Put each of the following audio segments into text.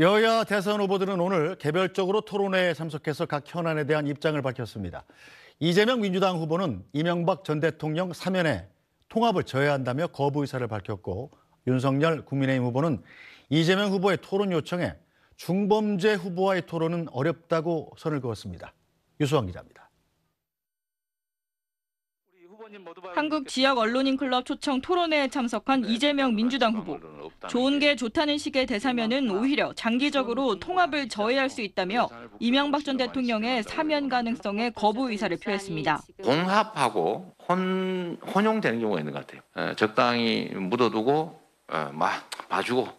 여야 대선 후보들은 오늘 개별적으로 토론회에 참석해서 각 현안에 대한 입장을 밝혔습니다. 이재명 민주당 후보는 이명박 전 대통령 사면에 통합을 저해야 한다며 거부 의사를 밝혔고 윤석열 국민의힘 후보는 이재명 후보의 토론 요청에 중범죄 후보와의 토론은 어렵다고 선을 그었습니다. 유수환 기자입니다. 한국 지역 언론인 클럽 초청 토론회에 참석한 네, 이재명 민주당 후보. 좋은 게 좋다는 식의 대사면은 오히려 장기적으로 통합을 저해할 수 있다며 이명박 전 대통령의 사면 가능성에 거부 의사를 표했습니다. 공합하고 혼, 혼용되는 경우가 있는 것 같아요. 예, 적당히 묻어두고 막 어, 봐주고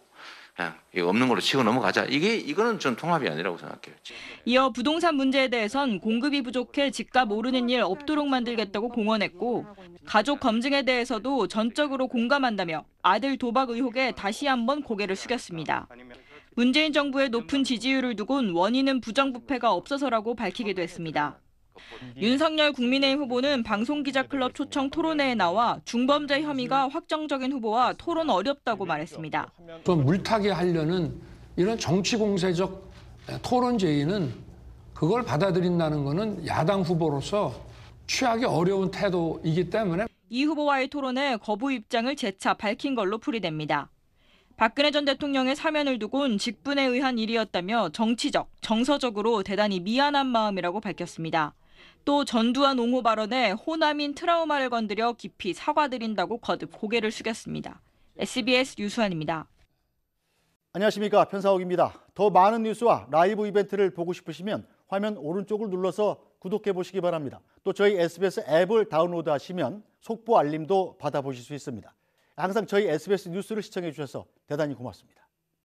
아, 이거 없는 걸로 치고 넘어가자. 이게 이거는 전 통합이 아니라고 생각해요. 이어 부동산 문제에 대해선 공급이 부족해 집값 오르는 일 없도록 만들겠다고 공언했고 가족 검증에 대해서도 전적으로 공감한다며 아들 도박 의혹에 다시 한번 고개를 숙였습니다. 문재인 정부의 높은 지지율을 두곤 원인은 부정부패가 없어서라고 밝히기도 했습니다. 윤석열 국민의힘 후보는 방송기자클럽 초청 토론회에 나와 중범죄 혐의가 확정적인 후보와 토론 어렵다고 말했습니다. 좀 물타기 하려는 이런 정치 공세적 토론 제의는 그걸 받아들인다는 것은 야당 후보로서 취하기 어려운 태도이기 때문에 이 후보와의 토론에 거부 입장을 재차 밝힌 걸로 풀이됩니다. 박근혜 전 대통령의 사면을 두곤 직분에 의한 일이었다며 정치적, 정서적으로 대단히 미안한 마음이라고 밝혔습니다. 또 전두환 옹호 발언에 호남인 트라우마를 건드려 깊이 사과드린다고 거듭 고개를 숙였습니다. SBS 유수환입니다. 안녕하십니까 편사옥입니다. 더 많은 뉴스와 라이브 이벤트를 보고 싶으시면 화면 오른쪽을 눌러서 구독해 보시기 바랍니다. 또 저희 SBS 앱을 다운로드 하시면 속보 알림도 받아보실 수 있습니다. 항상 저희 SBS 뉴스를 시청해 주셔서 대단히 고맙습니다.